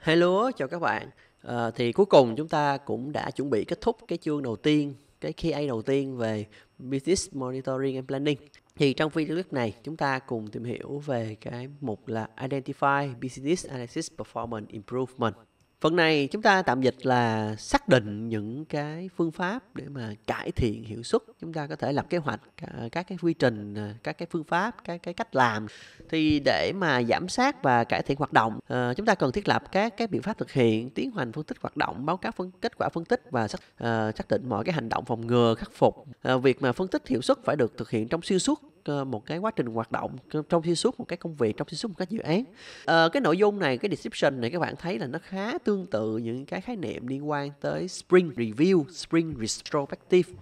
Hello, chào các bạn. À, thì cuối cùng chúng ta cũng đã chuẩn bị kết thúc cái chương đầu tiên, cái KA đầu tiên về Business Monitoring and Planning. Thì trong video clip này chúng ta cùng tìm hiểu về cái mục là Identify Business Analysis Performance Improvement Phần này chúng ta tạm dịch là xác định những cái phương pháp để mà cải thiện hiệu suất. Chúng ta có thể lập kế hoạch à, các cái quy trình, à, các cái phương pháp, các cái cách làm. Thì để mà giảm sát và cải thiện hoạt động, à, chúng ta cần thiết lập các cái biện pháp thực hiện, tiến hành phân tích hoạt động, báo cáo phân kết quả phân tích và xác, xác định mọi cái hành động phòng ngừa, khắc phục. Việc mà phân tích hiệu suất phải được thực hiện trong xuyên suốt Ờ, một cái quá trình hoạt động trong xuyên suốt một cái công việc trong xuyên suốt một cái dự án à, cái nội dung này cái description này các bạn thấy là nó khá tương tự những cái khái niệm liên quan tới spring review spring retrospective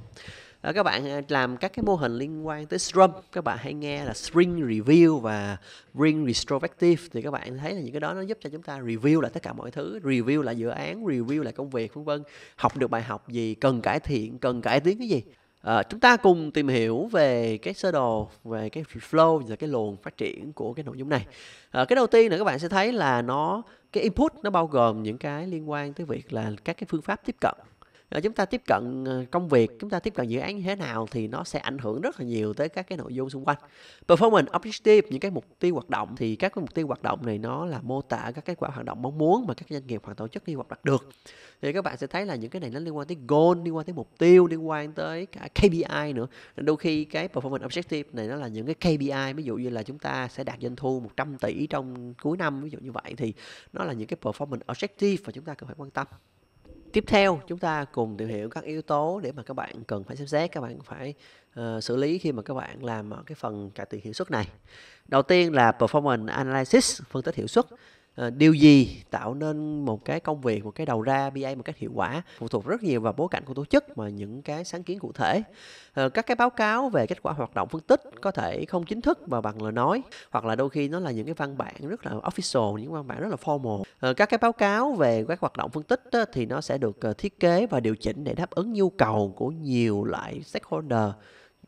À, các bạn làm các cái mô hình liên quan tới Scrum các bạn hay nghe là Spring Review và Spring Retrospective thì các bạn thấy là những cái đó nó giúp cho chúng ta review lại tất cả mọi thứ review lại dự án review lại công việc vân vân học được bài học gì cần cải thiện cần cải tiến cái gì À, chúng ta cùng tìm hiểu về cái sơ đồ, về cái flow và cái luồng phát triển của cái nội dung này. À, cái đầu tiên là các bạn sẽ thấy là nó cái input nó bao gồm những cái liên quan tới việc là các cái phương pháp tiếp cận Ờ, chúng ta tiếp cận ờ, công việc chúng ta tiếp cận dự án như thế nào thì nó sẽ ảnh hưởng rất là nhiều tới các cái nội dung xung quanh performance objective những cái mục tiêu hoạt động thì các cái mục tiêu hoạt động này nó là mô tả các kết quả hoạt động mong muốn mà các doanh nghiệp hoặc tổ chức đi hoạt đạt được thì các bạn sẽ thấy là những cái này nó liên quan tới goal liên quan tới mục tiêu liên quan tới cả KPI nữa đôi khi cái performance objective này nó là những cái KPI ví dụ như là chúng ta sẽ đạt doanh thu 100 tỷ trong cuối năm ví dụ như vậy thì nó là những cái performance objective mà chúng ta cần phải quan tâm tiếp theo chúng ta cùng tìm hiểu các yếu tố để mà các bạn cần phải xem xét các bạn phải uh, xử lý khi mà các bạn làm ở cái phần cải thiện hiệu suất này đầu tiên là performance analysis phân tích hiệu suất Ờ, điều gì tạo nên một cái công việc một cái đầu ra BA một cách hiệu quả phụ thuộc rất nhiều vào bối cảnh của tổ chức mà những cái sáng kiến cụ thể ờ, các cái báo cáo về kết quả hoạt động phân tích có thể không chính thức và bằng lời nói hoặc là đôi khi nó là những cái văn bản rất là official những văn bản rất là formal ờ, các cái báo cáo về các hoạt động phân tích thì nó sẽ được thiết kế và điều chỉnh để đáp ứng nhu cầu của nhiều loại stakeholder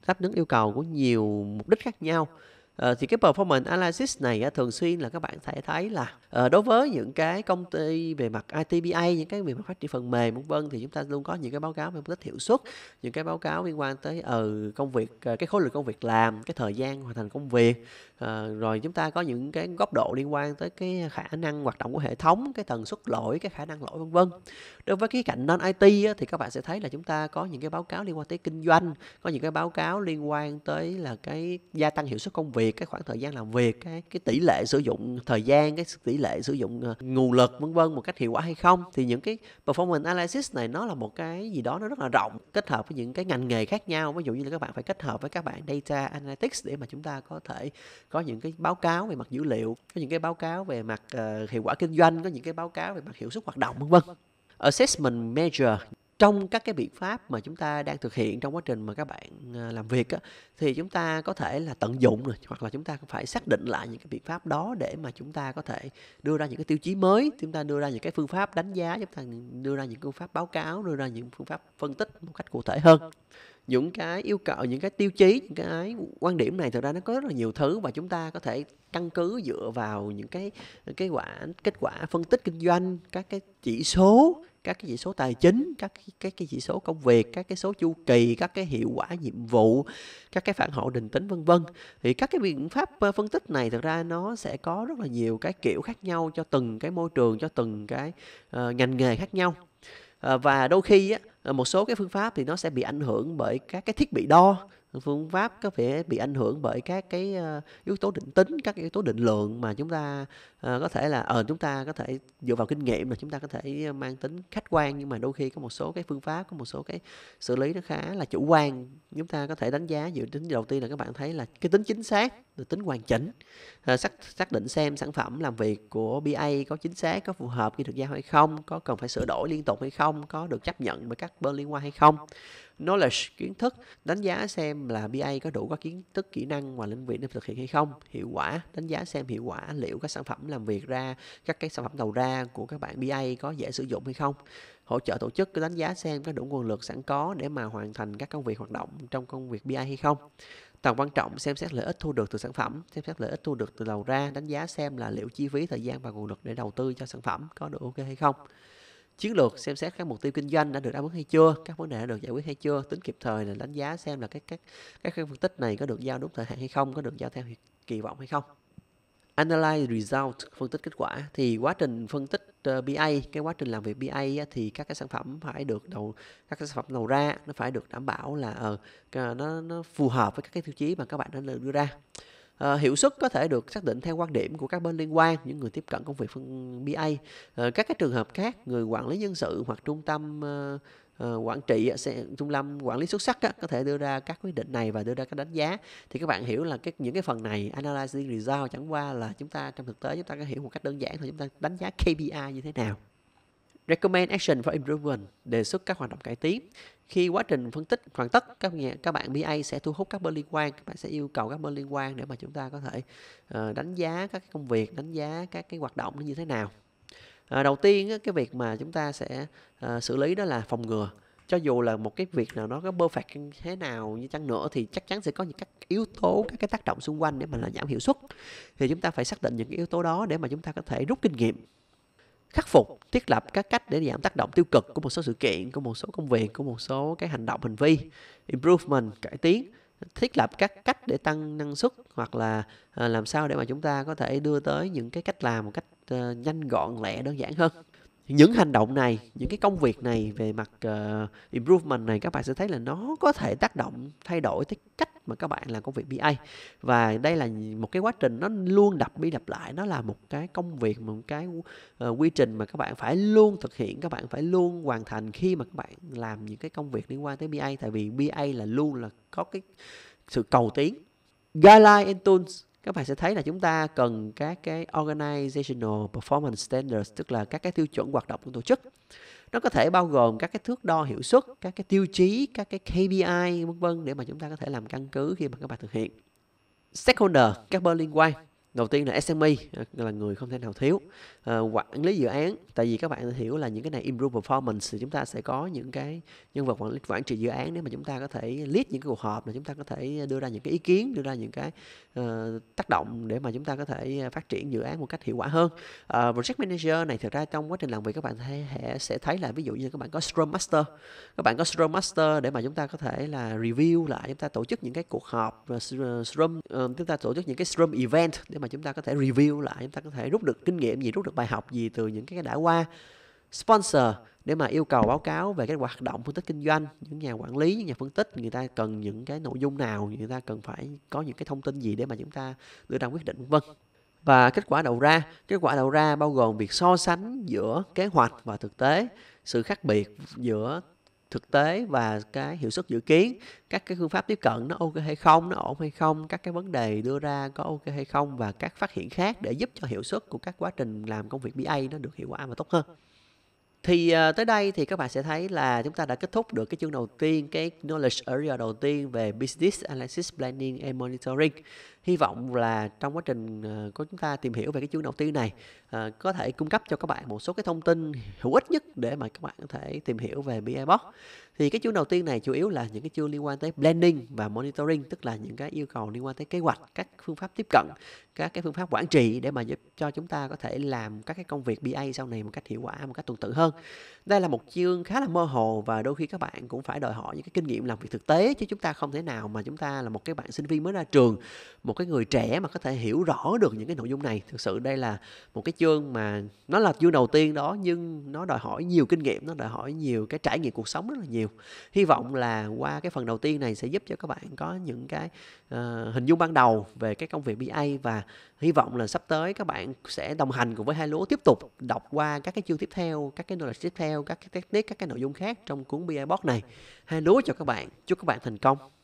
đáp ứng yêu cầu của nhiều mục đích khác nhau Ờ, thì cái performance analysis này á, thường xuyên là các bạn sẽ thấy là à, đối với những cái công ty về mặt ITBA những cái về mặt phát triển phần mềm vân vân thì chúng ta luôn có những cái báo cáo về tích hiệu suất những cái báo cáo liên quan tới ừ, công việc ờ, cái khối lượng công việc làm cái thời gian hoàn thành công việc à, rồi chúng ta có những cái góc độ liên quan tới cái khả năng hoạt động của hệ thống cái tần suất lỗi cái khả năng lỗi vân vân đối với cái cạnh non IT á, thì các bạn sẽ thấy là chúng ta có những cái báo cáo liên quan tới kinh doanh có những cái báo cáo liên quan tới là cái gia tăng hiệu suất công việc việc cái khoảng thời gian làm việc cái cái tỷ lệ sử dụng thời gian cái tỷ lệ sử dụng ờ, nguồn lực vân vân một cách hiệu quả hay không thì những cái performance analysis này nó là một cái gì đó nó rất là rộng kết hợp với những cái ngành nghề khác nhau ví dụ như là các bạn phải kết hợp với các bạn data analytics để mà chúng ta có thể có những cái báo cáo về mặt dữ liệu có những cái báo cáo về mặt uh, hiệu quả kinh doanh có những cái báo cáo về mặt hiệu suất hoạt động vân vân assessment measure trong các cái biện pháp mà chúng ta đang thực hiện trong quá trình mà các bạn ờ, làm việc á, thì chúng ta có thể là tận dụng rồi hoặc là chúng ta phải xác định lại những cái biện pháp đó để mà chúng ta có thể đưa ra những cái tiêu chí mới chúng ta đưa ra những cái phương pháp đánh giá chúng ta đưa ra những phương pháp báo cáo đưa ra những phương pháp phân tích một cách cụ thể hơn vâng. những cái yêu cầu những cái tiêu chí những cái quan điểm này thực ra nó có rất là nhiều thứ và chúng ta có thể căn cứ dựa vào những cái cái quả kết quả phân tích kinh doanh các cái chỉ số các cái chỉ số tài chính các cái, các cái chỉ số công việc các cái số chu kỳ các cái hiệu quả nhiệm vụ các cái phản hồi định tính vân vân thì các cái biện pháp ờ, phân tích này thực ra nó sẽ có rất là nhiều cái kiểu khác nhau cho từng cái môi trường cho từng cái uh, ngành nghề khác nhau uh, và đôi khi á, một số cái phương pháp thì nó sẽ bị ảnh hưởng bởi các cái thiết bị đo phương pháp có thể bị ảnh hưởng bởi các cái ờ, yếu tố định tính các yếu tố định lượng mà chúng ta ờ, có thể là ờ chúng ta có thể dựa vào kinh nghiệm là chúng ta có thể ờ, mang tính khách quan nhưng mà đôi khi có một số cái phương pháp có một số cái xử lý nó khá là chủ quan chúng ta có thể đánh giá dựa tính đầu tiên là các bạn thấy là cái tính chính xác tính hoàn chỉnh xác xác định xem sản phẩm làm việc của BA có chính xác có phù hợp khi được giao hay không có cần phải sửa đổi liên tục hay không có được chấp nhận bởi các bên liên quan hay không knowledge kiến thức đánh giá xem là BA có đủ các kiến thức kỹ năng và lĩnh vực để thực hiện hay không hiệu quả đánh giá xem hiệu quả liệu các sản phẩm làm việc ra các cái sản phẩm đầu ra của các bạn BA có dễ sử dụng hay không hỗ trợ tổ chức đánh giá xem có đủ nguồn lực sẵn có để mà hoàn thành các công việc hoạt động trong công việc BI hay không tầm quan trọng xem xét lợi ích thu được từ sản phẩm xem xét lợi ích thu được từ đầu ra đánh giá xem là liệu chi phí thời gian và nguồn lực để đầu tư cho sản phẩm có được ok hay không chiến lược xem xét các mục tiêu kinh doanh đã được đáp ứng hay chưa các vấn đề đã được giải quyết hay chưa tính kịp thời là đánh giá xem là các các các phân tích này có được giao đúng thời hạn hay không có được giao theo kỳ vọng hay không analyze result phân tích kết quả thì quá trình phân tích uh, ờ, BA cái quá trình làm việc BA á, thì các cái sản phẩm phải được đầu các cái sản phẩm đầu ra nó phải được đảm bảo là uh, nó nó phù hợp với các cái tiêu chí mà các bạn đã đưa ra À, hiệu suất có thể được xác định theo quan điểm của các bên liên quan, những người tiếp cận công việc phân BA. À, ờ, các cái trường hợp khác, người quản lý nhân sự hoặc trung tâm uh, Uh, quản trị sẽ trung tâm quản lý xuất sắc á, có thể đưa ra các quyết định này và đưa ra các đánh giá thì các bạn hiểu là cái, những cái phần này analyzing result chẳng qua là chúng ta trong thực tế chúng ta có hiểu một cách đơn giản thôi chúng ta đánh giá KPI như thế nào Recommend action for improvement, đề xuất các hoạt động cải tiến. Khi quá trình phân tích hoàn tất, các các bạn BA sẽ thu hút các bên liên quan, các bạn sẽ yêu cầu các bên liên quan để mà chúng ta có thể uh, đánh giá các công việc, đánh giá các cái hoạt động nó như thế nào. À, đầu tiên cái việc mà chúng ta sẽ à, xử lý đó là phòng ngừa cho dù là một cái việc nào nó có bơ phạt thế nào như chăng nữa thì chắc chắn sẽ có những các yếu tố các cái tác động xung quanh để mà là giảm hiệu suất thì chúng ta phải xác định những cái yếu tố đó để mà chúng ta có thể rút kinh nghiệm khắc phục thiết lập các cách để giảm tác động tiêu cực của một số sự kiện của một số công việc của một số cái hành động hành vi improvement cải tiến thiết lập các cách để tăng năng suất hoặc là à, làm sao để mà chúng ta có thể đưa tới những cái cách làm một cách ờ, nhanh gọn lẹ đơn giản hơn những hành động này những cái công việc này về mặt uh, improvement này các bạn sẽ thấy là nó có thể tác động thay đổi cái cách mà các bạn làm công việc BA và đây là một cái quá trình nó luôn đập đi đập lại nó là một cái công việc một cái uh, quy trình mà các bạn phải luôn thực hiện các bạn phải luôn hoàn thành khi mà các bạn làm những cái công việc liên quan tới BA tại vì BA là luôn là có cái sự cầu tiến guideline and tools các bạn sẽ thấy là chúng ta cần các cái organizational performance standards tức là các cái tiêu chuẩn hoạt động của tổ chức nó có thể bao gồm các cái thước đo hiệu suất các cái tiêu chí các cái KPI vân vân để mà chúng ta có thể làm căn cứ khi mà các bạn thực hiện stakeholder các bên liên quan đầu tiên là SME à, là người không thể nào thiếu uh, quản lý dự án tại vì các bạn hiểu là những cái này improve performance thì chúng ta sẽ có những cái nhân vật quản lý quản trị dự án để mà chúng ta có thể lead những cái cuộc họp là chúng ta có thể đưa ra những cái ý kiến đưa ra những cái uh, tác động để mà chúng ta có thể ờ, phát triển dự án một cách hiệu quả hơn uh, project manager này thực ra trong quá trình làm việc các bạn thấy, sẽ thấy là ví dụ như các bạn có scrum master các bạn có scrum master để mà chúng ta có thể là review lại chúng ta tổ chức những cái cuộc họp scrum uh, chúng ta tổ chức những cái scrum event để mà chúng ta có thể review lại chúng ta có thể rút được kinh nghiệm gì rút được bài học gì từ những cái đã qua sponsor để mà yêu cầu báo cáo về kết hoạt động phân tích kinh doanh những nhà quản lý những nhà phân tích người ta cần những cái nội dung nào người ta cần phải có những cái thông tin gì để mà chúng ta đưa ra quyết định vân và kết quả đầu ra kết quả đầu ra bao gồm việc so sánh giữa kế hoạch và thực tế sự khác biệt giữa thực tế và cái hiệu suất dự kiến các cái phương pháp tiếp cận nó ok hay không nó ổn hay không các cái vấn đề đưa ra có ok hay không và các phát hiện khác để giúp cho hiệu suất của các quá trình làm công việc BA nó được hiệu quả và tốt hơn thì ờ, tới đây thì các bạn sẽ thấy là chúng ta đã kết thúc được cái chương đầu tiên cái knowledge area đầu tiên về business analysis planning and monitoring hy vọng là trong quá trình ờ, của chúng ta tìm hiểu về cái chương đầu tiên này ờ, có thể cung cấp cho các bạn một số cái thông tin hữu ích nhất để mà các bạn có thể tìm hiểu về BIBox thì cái chương đầu tiên này chủ yếu là những cái chương liên quan tới planning và monitoring tức là những cái yêu cầu liên quan tới kế hoạch các phương pháp tiếp cận các cái phương pháp quản trị để mà giúp cho chúng ta có thể làm các cái công việc BA sau này một cách hiệu quả một cách tuần tự hơn đây là một chương khá là mơ hồ và đôi khi các bạn cũng phải đòi hỏi những cái kinh nghiệm làm việc thực tế chứ chúng ta không thể nào mà chúng ta là một cái bạn sinh viên mới ra trường một một cái người trẻ mà có thể hiểu rõ được những cái nội dung này thực sự đây là một cái chương mà nó là chương đầu tiên đó nhưng nó đòi hỏi nhiều kinh nghiệm nó đòi hỏi nhiều cái trải nghiệm cuộc sống rất là nhiều hy vọng là qua cái phần đầu tiên này sẽ giúp cho các bạn có những cái uh, hình dung ban đầu về cái công việc BA và hy vọng là sắp tới các bạn sẽ đồng hành cùng với hai lúa tiếp tục đọc qua các cái chương tiếp theo các cái nội dung tiếp theo các cái technique các cái nội dung khác trong cuốn BA Box này hai lúa cho các bạn chúc các bạn thành công